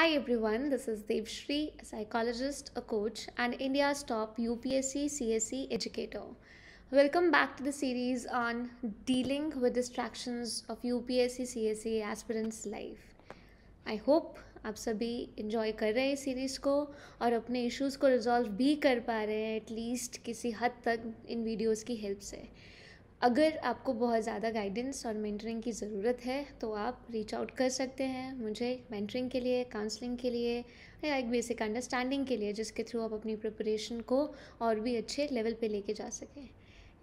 Hi everyone, this is Devshri, a psychologist, a coach, and India's top UPSC CSE educator. Welcome back to the series on dealing with distractions of UPSC CSE aspirants' life. I hope आप सभी enjoy कर रहे हैं इस series को और अपने issues को रिजॉल्व भी कर पा रहे हैं एटलीस्ट किसी हद तक इन वीडियोज़ की हेल्प से अगर आपको बहुत ज़्यादा गाइडेंस और मेंटरिंग की ज़रूरत है तो आप रीच आउट कर सकते हैं मुझे मेंटरिंग के लिए काउंसलिंग के लिए या एक बेसिक अंडरस्टैंडिंग के लिए जिसके थ्रू आप अपनी प्रिपरेशन को और भी अच्छे लेवल पे लेके जा सकें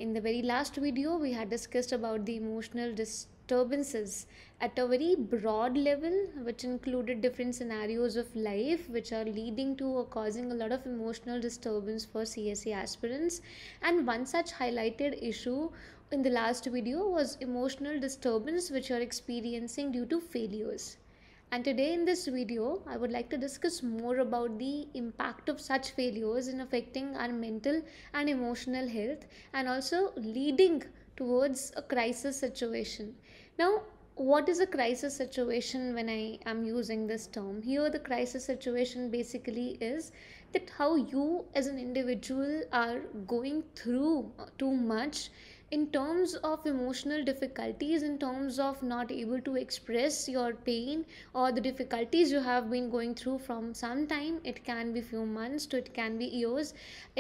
in the very last video we had discussed about the emotional disturbances at a very broad level which included different scenarios of life which are leading to a causing a lot of emotional disturbance for C S C aspirants and one such highlighted issue in the last video was emotional disturbance which you are experiencing due to failures. And today in this video, I would like to discuss more about the impact of such failures in affecting our mental and emotional health and also leading towards a crisis situation. Now, what is a crisis situation when I am using this term? Here, the crisis situation basically is that how you as an individual are going through too much in terms of emotional difficulties in terms of not able to express your pain or the difficulties you have been going through from some time it can be few months to it can be years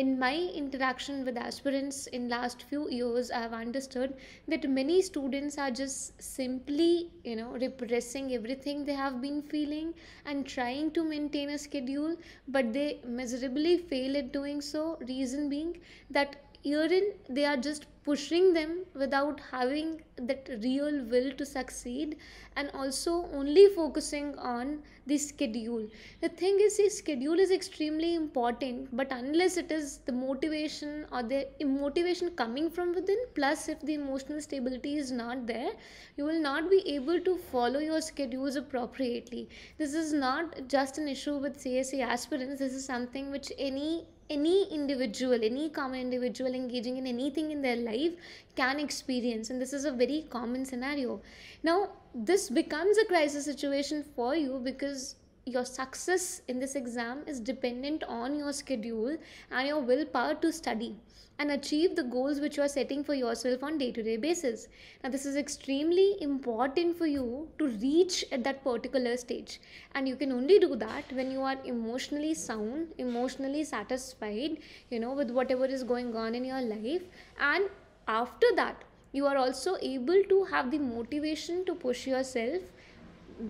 in my interaction with aspirants in last few years i have understood that many students are just simply you know repressing everything they have been feeling and trying to maintain a schedule but they miserably fail at doing so reason being that herein they are just pushing them without having that real will to succeed and also only focusing on the schedule the thing is the schedule is extremely important but unless it is the motivation or the motivation coming from within plus if the emotional stability is not there you will not be able to follow your schedules appropriately this is not just an issue with csa aspirants this is something which any any individual, any common individual engaging in anything in their life can experience. And this is a very common scenario. Now, this becomes a crisis situation for you because your success in this exam is dependent on your schedule and your willpower to study and achieve the goals which you are setting for yourself on day to day basis now this is extremely important for you to reach at that particular stage and you can only do that when you are emotionally sound emotionally satisfied you know with whatever is going on in your life and after that you are also able to have the motivation to push yourself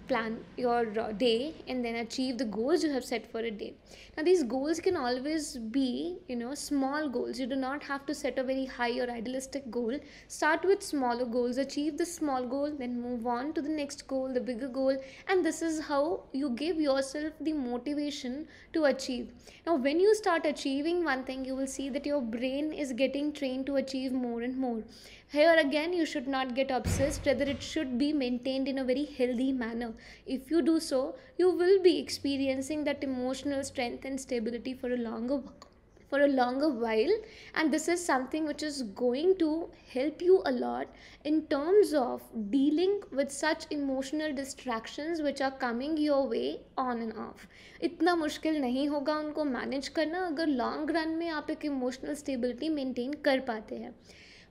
plan your uh, day and then achieve the goals you have set for a day now these goals can always be you know small goals you do not have to set a very high or idealistic goal start with smaller goals achieve the small goal then move on to the next goal the bigger goal and this is how you give yourself the motivation to achieve now when you start achieving one thing you will see that your brain is getting trained to achieve more and more Here again, you should not get obsessed, rather, it should be maintained in a very healthy manner. If you do so, you will be experiencing that emotional strength and stability for a longer for a longer while and this is something which is going to help you a lot in terms of dealing with such emotional distractions which are coming your way on and off इतना मुश्किल नहीं होगा उनको manage करना अगर long run में आप एक इमोशनल स्टेबिलिटी मेंटेन कर पाते हैं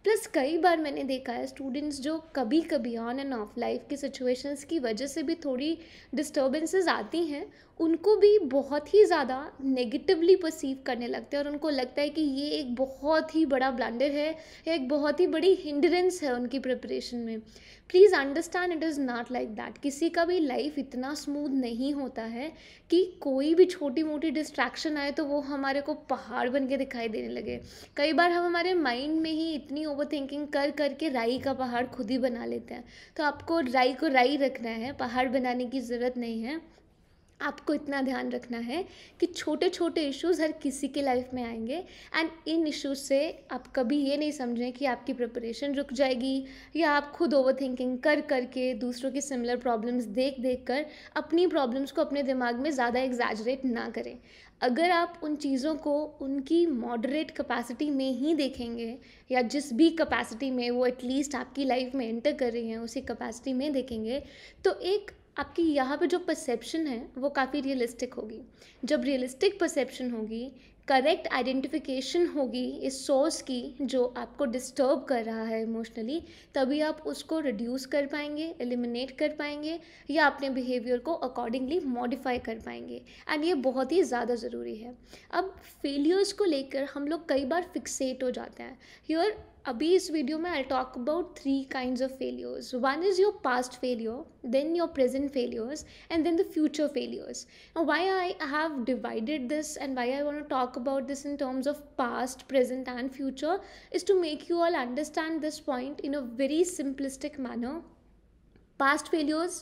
प्लस कई बार मैंने देखा है स्टूडेंट्स जो कभी कभी ऑन एंड ऑफ लाइफ की सिचुएशंस की वजह से भी थोड़ी डिस्टर्बेंसेस आती हैं उनको भी बहुत ही ज़्यादा नेगेटिवली परसीव करने लगते हैं और उनको लगता है कि ये एक बहुत ही बड़ा ब्लंडर है या एक बहुत ही बड़ी हिंड्रेंस है उनकी प्रिपरेशन में please understand it is not like that किसी का भी लाइफ इतना स्मूथ नहीं होता है कि कोई भी छोटी मोटी डिस्ट्रैक्शन आए तो वो हमारे को पहाड़ बन के दिखाई देने लगे कई बार हम हमारे माइंड में ही इतनी ओवर थिंकिंग कर करके राई का पहाड़ खुद ही बना लेते हैं तो आपको राई को राई रखना है पहाड़ बनाने की ज़रूरत नहीं है आपको इतना ध्यान रखना है कि छोटे छोटे इश्यूज़ हर किसी के लाइफ में आएंगे एंड इन इश्यूज से आप कभी ये नहीं समझें कि आपकी प्रिपरेशन रुक जाएगी या आप खुद ओवर थिंकिंग कर करके दूसरों की सिमिलर प्रॉब्लम्स देख देख कर अपनी प्रॉब्लम्स को अपने दिमाग में ज़्यादा एग्जैजरेट ना करें अगर आप उन चीज़ों को उनकी मॉडरेट कैपेसिटी में ही देखेंगे या जिस भी कैपेसिटी में वो एटलीस्ट आपकी लाइफ में एंटर कर रही हैं उसी कैपेसिटी में देखेंगे तो एक आपकी यहाँ पे जो परसेप्शन है वो काफ़ी रियलिस्टिक होगी जब रियलिस्टिक परसेप्शन होगी करेक्ट आइडेंटिफिकेशन होगी इस सोर्स की जो आपको डिस्टर्ब कर रहा है इमोशनली तभी आप उसको रिड्यूस कर पाएंगे एलिमिनेट कर पाएंगे या अपने बिहेवियर को अकॉर्डिंगली मॉडिफाई कर पाएंगे एंड ये बहुत ही ज़्यादा ज़रूरी है अब फेलियर्स को लेकर हम लोग कई बार फिक्सेट हो जाते हैं योर अभी इस वीडियो में I talk about three kinds of failures one is your past failure then your present failures and then the future failures why I have divided this and why I want talk about this in terms of past present and future is to make you all understand this point in a very simplistic manner past failures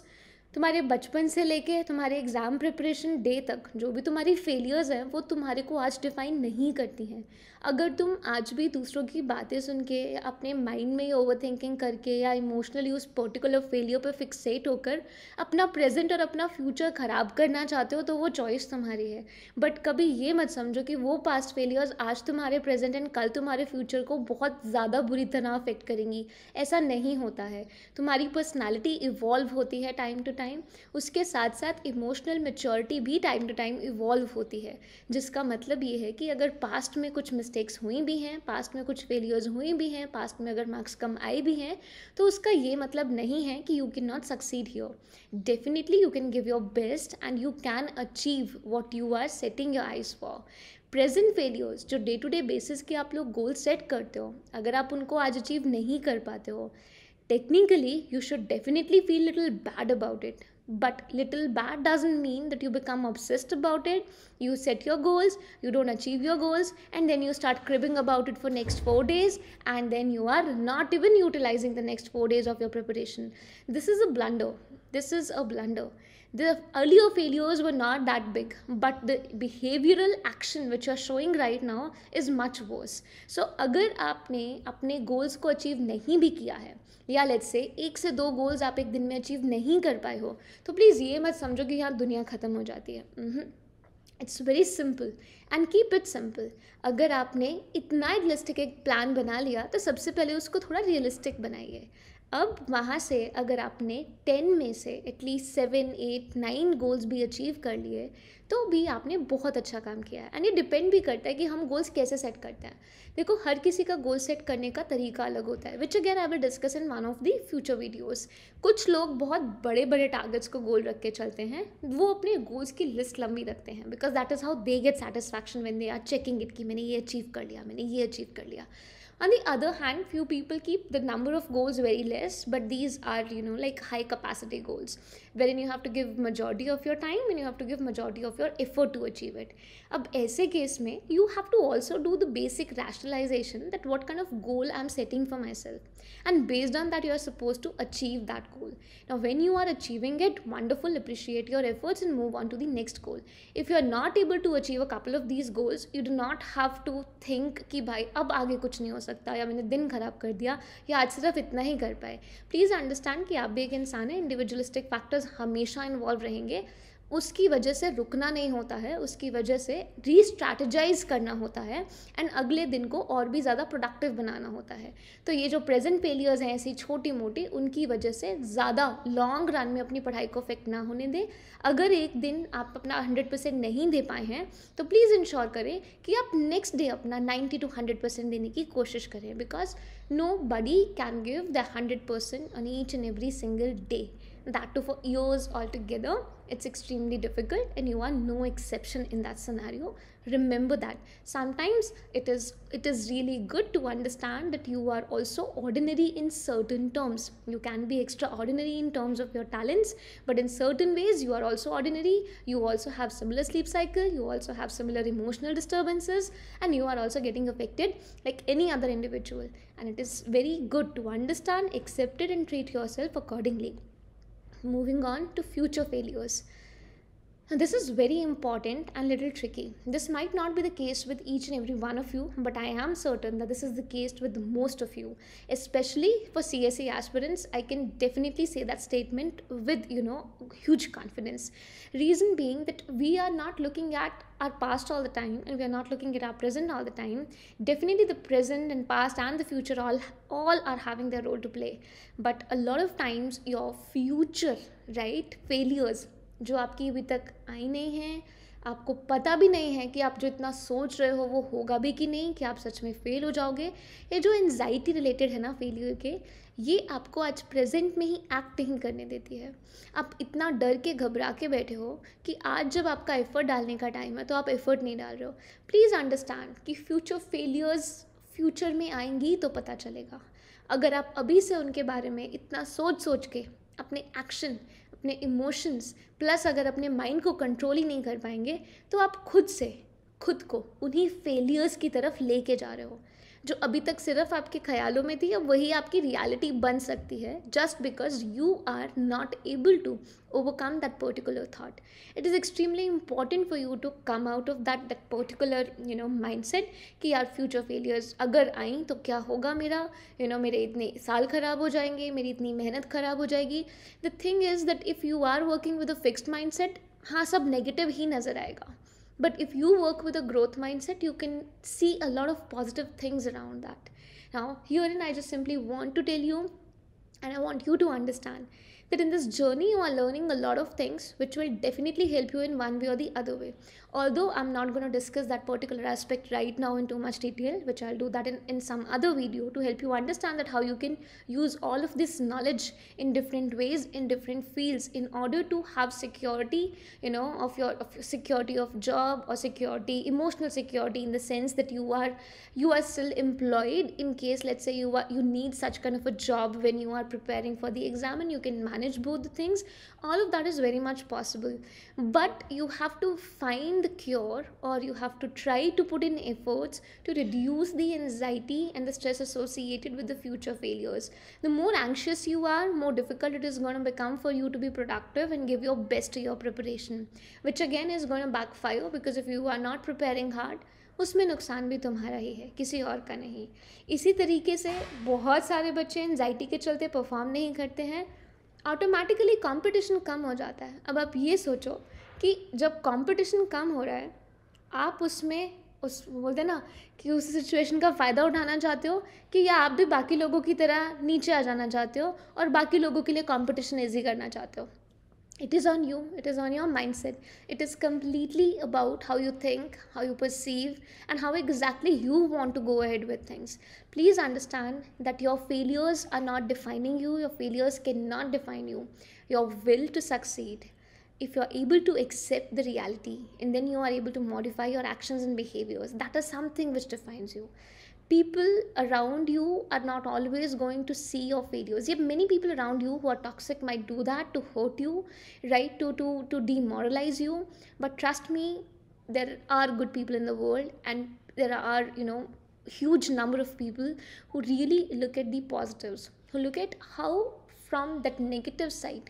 तुम्हारे बचपन से लेके तुम्हारे exam preparation day तक जो भी तुम्हारी failures हैं वो तुम्हारे को आज डिफ़ाइन नहीं करती हैं अगर तुम आज भी दूसरों की बातें सुन के अपने माइंड में ही ओवर थिंकिंग करके या इमोशनली उस पर्टिकुलर फेलियर पर फिक्सेट होकर अपना प्रेजेंट और अपना फ्यूचर ख़राब करना चाहते हो तो वो चॉइस तुम्हारी है बट कभी ये मत समझो कि वो पास्ट फेलियर्स आज तुम्हारे प्रेजेंट एंड कल तुम्हारे फ्यूचर को बहुत ज़्यादा बुरी तरह अफेक्ट करेंगी ऐसा नहीं होता है तुम्हारी पर्सनैलिटी इवॉल्व होती है टाइम टू टाइम टाइम उसके साथ साथ इमोशनल मेच्योरिटी भी टाइम टू टाइम इवॉल्व होती है जिसका मतलब ये है कि अगर पास्ट में कुछ मिस्टेक्स हुई भी हैं पास्ट में कुछ फेलियर्स हुई भी हैं पास्ट में अगर मार्क्स कम आए भी हैं तो उसका ये मतलब नहीं है कि you can not succeed your definitely you can give your best and you can achieve what you are setting your eyes for present failures जो डे टू डे बेसिस के आप लोग गोल सेट करते हो अगर आप उनको आज अचीव नहीं कर पाते हो technically you should definitely feel little bad about it but little bad doesn't mean that you become obsessed about it you set your goals you don't achieve your goals and then you start cribbing about it for next 4 days and then you are not even utilizing the next 4 days of your preparation this is a blunder this is a blunder the earlier failures were not that big, but the behavioral action which you're showing right now is much worse. So अगर आपने अपने goals को achieve नहीं भी किया है या let's say एक से दो गोल्स आप एक दिन में अचीव नहीं कर पाए हो तो प्लीज़ ये मत समझो कि यहाँ दुनिया ख़त्म हो जाती है mm-hmm. It's very simple and keep it simple अगर आपने इतना रियलिस्टिक एक प्लान बना लिया तो सबसे पहले उसको थोड़ा रियलिस्टिक बनाइए अब वहाँ से अगर आपने टेन में से at least seven eight nine goals भी अचीव कर लिए तो भी आपने बहुत अच्छा काम किया है एंड ये डिपेंड भी करता है कि हम गोल्स कैसे सेट करते हैं देखो हर किसी का गोल सेट करने का तरीका अलग होता है which again I will discuss in one of the future videos कुछ लोग बहुत बड़े बड़े टारगेट्स को गोल रख के चलते हैं वो अपने गोल्स की लिस्ट लंबी रखते हैं because that is how they get satisfaction when they are checking it कि मैंने ये अचीव कर लिया मैंने ये अचीव कर लिया On the other hand, few people keep the number of goals very less, but these are, you know, like high capacity goals wherein you have to give majority of your time and you have to give majority of your effort to achieve it अब ऐसे case में you have to also do the basic rationalization that what kind of goal I'm setting for myself and based on that you are supposed to achieve that goal now when you are achieving it wonderful appreciate your efforts and move on to the next goal if you are not able to achieve a couple of these goals you do not have to think ki bhai ab aage kuch nahi ho sakta ya maine din ख़राब kar diya ya aaj sirf itna hi kar पाए Please understand कि आप भी एक इंसान है individualistic because हमेशा involve रहेंगे उसकी वजह से रुकना नहीं होता है उसकी वजह से री स्ट्रैटेजाइज करना होता है एंड अगले दिन को और भी ज़्यादा प्रोडक्टिव बनाना होता है तो ये जो प्रेजेंट फेलियर्स हैं ऐसी छोटी मोटी उनकी वजह से ज़्यादा लॉन्ग रन में अपनी पढ़ाई को अफेक्ट ना होने दें अगर एक दिन आप अपना हंड्रेड परसेंट नहीं दे पाए हैं तो प्लीज़ इंश्योर करें कि आप नेक्स्ट डे अपना नाइन्टी टू हंड्रेड परसेंट देने की कोशिश करें because nobody can give the hundred percent on each and every single day that too for years altogether it's extremely difficult and you are no exception in that scenario remember that sometimes it is it is really good to understand that you are also ordinary in certain terms you can be extraordinary in terms of your talents but in certain ways you are also ordinary you also have similar sleep cycle you also have similar emotional disturbances and you are also getting affected like any other individual and it is very good to understand accept it and treat yourself accordingly moving on to future failures and this is very important and little tricky. This might not be the case with each and every one of you, but I am certain that this is the case with most of you, especially for CSA aspirants. I can definitely say that statement with, you know, huge confidence. Reason being that we are not looking at our past all the time and we are not looking at our present all the time. Definitely the present and past and the future all all are having their role to play. But a lot of times your future, right, failures जो आपकी अभी तक आई नहीं है आपको पता भी नहीं है कि आप जो इतना सोच रहे हो वो होगा भी कि नहीं कि आप सच में फ़ेल हो जाओगे ये जो एनजाइटी रिलेटेड है ना फेलियर के ये आपको आज प्रेजेंट में ही एक्ट नहीं करने देती है आप इतना डर के घबरा के बैठे हो कि आज जब आपका एफ़र्ट डालने का टाइम है तो आप एफ़र्ट नहीं डाल रहे हो प्लीज़ अंडरस्टैंड कि फ्यूचर फेलियर्स फ्यूचर में आएंगी तो पता चलेगा अगर आप अभी से उनके बारे में इतना सोच सोच के अपने एक्शन अपने इमोशंस प्लस अगर अपने माइंड को कंट्रोल ही नहीं कर पाएंगे तो आप खुद से खुद को उन्हीं फेलियर्स की तरफ लेके जा रहे हो जो अभी तक सिर्फ आपके ख्यालों में थी अब वही आपकी रियलिटी बन सकती है just because you are not able to overcome that particular thought it is extremely important for you to come out of that that particular you know mindset कि यार फ्यूचर फेलियर्स अगर आई तो क्या होगा मेरा यू you नो know, मेरे इतने साल ख़राब हो जाएंगे मेरी इतनी मेहनत ख़राब हो जाएगी the thing is that if you are working with a fixed mind set हाँ सब नेगेटिव ही नज़र आएगा But if you work with a growth mindset, you can see a lot of positive things around that. Now, here and I just simply want to tell you and I want you to understand that in this journey, you are learning a lot of things which will definitely help you in one way or the other way. Although I'm not going to discuss that particular aspect right now in too much detail, which I'll do that in, in some other video to help you understand that how you can use all of this knowledge in different ways, in different fields, in order to have security, you know, of your of security of job or security, emotional security in the sense that you are you are still employed in case let's say you are you need such kind of a job when you are preparing for the exam and you can manage both the things all of that is very much possible but you have to find the cure or you have to try to put in efforts to reduce the anxiety and the stress associated with the future failures the more anxious you are more difficult it is going to become for you to be productive and give your best to your preparation which again is going to backfire because if you are not preparing hard उसमें नुकसान भी तुम्हारा ही है किसी और का नहीं इसी तरीके से बहुत सारे बच्चे एनजाइटी के चलते परफॉर्म नहीं करते हैं ऑटोमेटिकली कंपटीशन कम हो जाता है अब आप ये सोचो कि जब कंपटीशन कम हो रहा है आप उसमें उस बोलते ना कि उस सिचुएशन का फ़ायदा उठाना चाहते हो कि या आप भी बाकी लोगों की तरह नीचे आ जाना चाहते हो और बाकी लोगों के लिए कंपटीशन ईजी करना चाहते हो it is on you it is on your mindset it is completely about how you think how you perceive and how exactly you want to go ahead with things please understand that your failures are not defining you your failures cannot define you your will to succeed if you're able to accept the reality and then you are able to modify your actions and behaviors that is something which defines you people around you are not always going to see your failures yeah many people around you who are toxic might do that to hurt you right to to to demoralize you but trust me there are good people in the world and there are you know huge number of people who really look at the positives who look at how from that negative side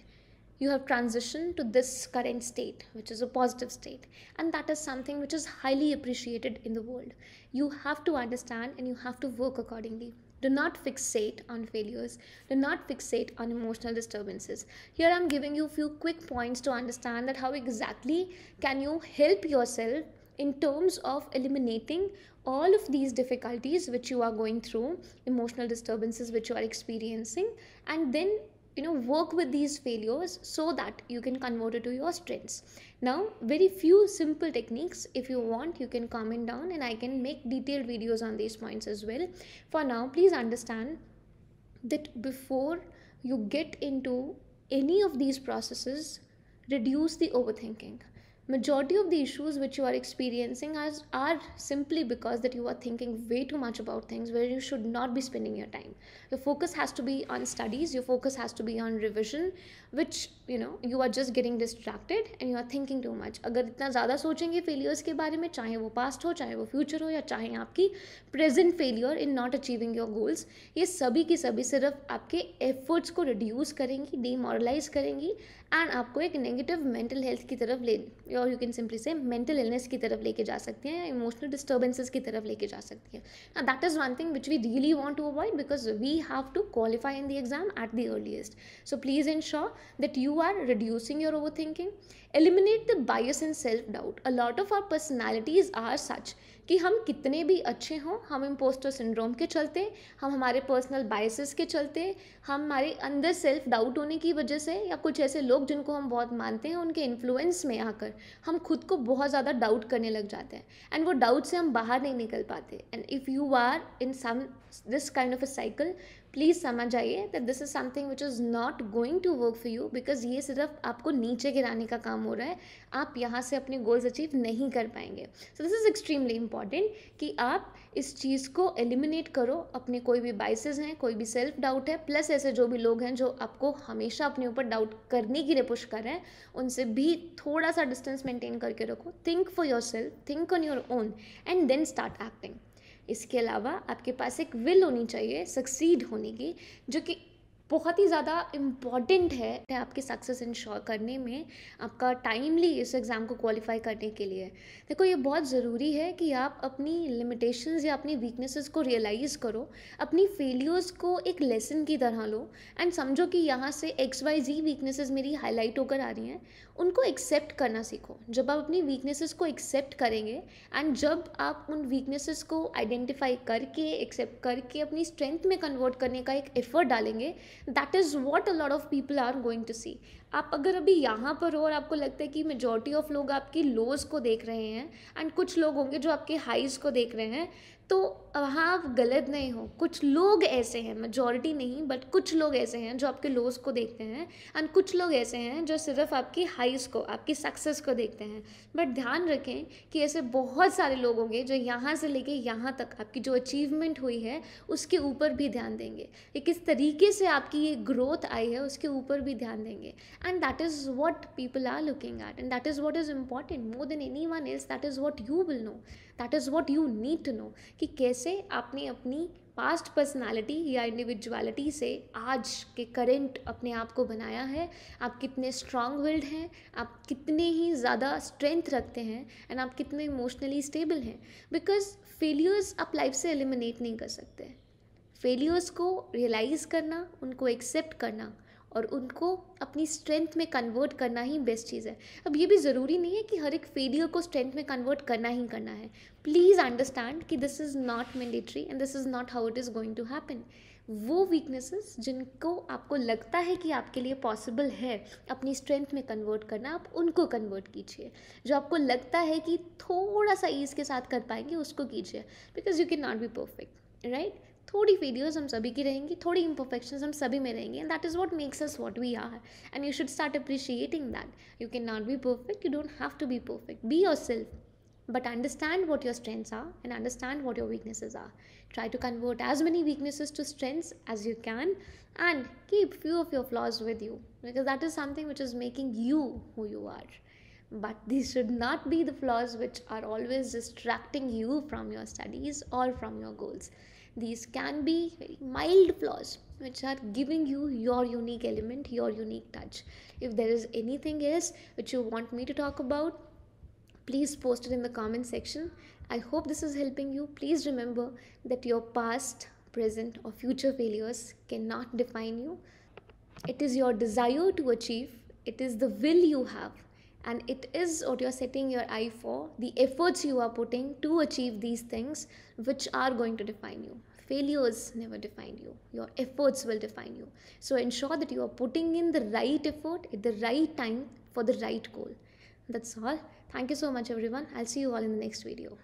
you have transitioned to this current state, which is a positive state. And that is something which is highly appreciated in the world. You have to understand and you have to work accordingly. Do not fixate on failures. Do not fixate on emotional disturbances. Here I'm giving you a few quick points to understand that how exactly can you help yourself in terms of eliminating all of these difficulties which you are going through, emotional disturbances which you are experiencing, and then you know work with these failures so that you can convert it to your strengths now very few simple techniques if you want you can comment down and i can make detailed videos on these points as well for now please understand that before you get into any of these processes reduce the overthinking majority of the issues which you are experiencing as are simply because that you are thinking way too much about things where you should not be spending your time your focus has to be on studies your focus has to be on revision which you know you are just getting distracted and you are thinking too much agar itna zyada sochenge failures ke bare mein chahe wo past ho chahe wo future ho ya chahe aapki present failure in not achieving your goals ye sabhi की sabhi sirf aapke efforts ko reduce karengi demoralize karengi and आपको एक negative mental health की तरफ ले और you can simply से mental illness की तरफ लेके जा सकती हैं इमोशनल डिस्टर्बेंसेज की तरफ लेके जा सकती हैं that is one thing which we really want to avoid because we have to qualify in the exam at the earliest so please sure that you are reducing your over thinking eliminate the and in self doubt a lot of our personalities are such कि हम कितने भी अच्छे हों हम impostor syndrome के चलते हम हमारे पर्सनल बायसेस के चलते हम हमारे अंदर सेल्फ डाउट होने की वजह से या कुछ ऐसे लोग जिनको हम बहुत मानते हैं उनके इन्फ्लुएंस में आकर हम खुद को बहुत ज़्यादा डाउट करने लग जाते हैं एंड वो डाउट से हम बाहर नहीं निकल पाते and if you are in some this kind of a cycle please समझ आइए that this is something which is not going to work for you because ये सिर्फ आपको नीचे गिराने का काम हो रहा है आप यहाँ से अपने गोल्स अचीव नहीं कर पाएंगे so this is extremely important कि आप इस चीज़ को एलिमिनेट करो अपने कोई भी बाइसेज हैं कोई भी सेल्फ डाउट है प्लस ऐसे जो भी लोग हैं जो आपको हमेशा अपने ऊपर डाउट करने के लिए पुश कर रहे हैं उनसे भी थोड़ा सा डिस्टेंस मेंटेन करके रखो think for yourself think on your own and then start acting इसके अलावा आपके पास एक विल होनी चाहिए सक्सीड होने की जो कि बहुत ही ज़्यादा इम्पॉर्टेंट है आपके सक्सेस इंश्योर करने में आपका टाइमली इस एग्ज़ाम को क्वालिफाई करने के लिए देखो ये बहुत ज़रूरी है कि आप अपनी लिमिटेशन या अपनी वीकनेसेस को रियलाइज़ करो अपनी फेलियर्स को एक लेसन की तरह लो एंड समझो कि यहाँ से एक्स वाई जी वीकनेसेस मेरी हाईलाइट होकर आ रही हैं उनको एक्सेप्ट करना सीखो जब आप अपनी वीकनेसेस को एक्सेप्ट करेंगे एंड जब आप उन वीकनेसेस को आइडेंटिफाई करके एक्सेप्ट करके अपनी स्ट्रेंथ में कन्वर्ट करने का एक एफर्ट डालेंगे that is what a lot of people are going to see आप अगर अभी यहाँ पर हो और आपको लगता है कि मेजोरिटी ऑफ लोग आपकी लोज को देख रहे हैं एंड कुछ लोग होंगे जो आपके हाइज को देख रहे हैं तो वहाँ आप गलत नहीं हो कुछ लोग ऐसे हैं मेजॉरिटी नहीं बट कुछ लोग ऐसे हैं जो आपके लोस को देखते हैं एंड कुछ लोग ऐसे हैं जो सिर्फ आपकी हाइस को आपकी सक्सेस को देखते हैं बट ध्यान रखें कि ऐसे बहुत सारे लोग होंगे जो यहाँ से लेके यहाँ तक आपकी जो अचीवमेंट हुई है उसके ऊपर भी ध्यान देंगे कि किस तरीके से आपकी ये ग्रोथ आई है उसके ऊपर भी ध्यान देंगे and that is what people are looking at and that is what is important more than any one is that is what you will know that is what you need to know कि कैसे आपने अपनी past personality या individuality से आज के current अपने आप को बनाया है आप कितने स्ट्रांग विल्ड हैं आप कितने ही ज़्यादा स्ट्रेंथ रखते हैं एंड आप कितने इमोशनली स्टेबल हैं बिकॉज फेलियर्स आप लाइफ से एलिमिनेट नहीं कर सकते फेलियर्स को रियलाइज़ करना उनको एक्सेप्ट करना और उनको अपनी स्ट्रेंथ में कन्वर्ट करना ही बेस्ट चीज़ है अब ये भी ज़रूरी नहीं है कि हर एक फेलियर को स्ट्रेंथ में कन्वर्ट करना ही करना है प्लीज़ अंडरस्टैंड कि this is not mandatory and this is not how it is going to happen वो वीकनेसेस जिनको आपको लगता है कि आपके लिए पॉसिबल है अपनी स्ट्रेंथ में कन्वर्ट करना आप उनको कन्वर्ट कीजिए जो आपको लगता है कि थोड़ा सा ईज़ के साथ कर पाएंगे उसको कीजिए because you can not be perfect right थोड़ी फेलियर्स हम सभी की रहेंगी थोड़ी इम्परफेक्शन हम सभी में रहेंगे and that is what makes us what we are. And you should start appreciating that. You you can not be perfect you don't have to be perfect be your but understand what your strengths are and understand what your weaknesses are try to convert as many weaknesses to strengths as you can and keep few of your flaws with you because that is something which is making you who you are but these should not be the flaws which are always distracting you from your studies or from your goals these can be mild flaws which are giving you your unique element, your unique touch. If there is anything else which you want me to talk about, please post it in the comment section. I hope this is helping you. Please remember that your past, present, or future failures cannot define you. It is your desire to achieve, it is the will you have and it is what you're setting your eye for, the efforts you are putting to achieve these things, which are going to define you. Failures never define you, your efforts will define you. So ensure that you are putting in the right effort at the right time for the right goal. That's all. Thank you so much, everyone. I'll see you all in the next video.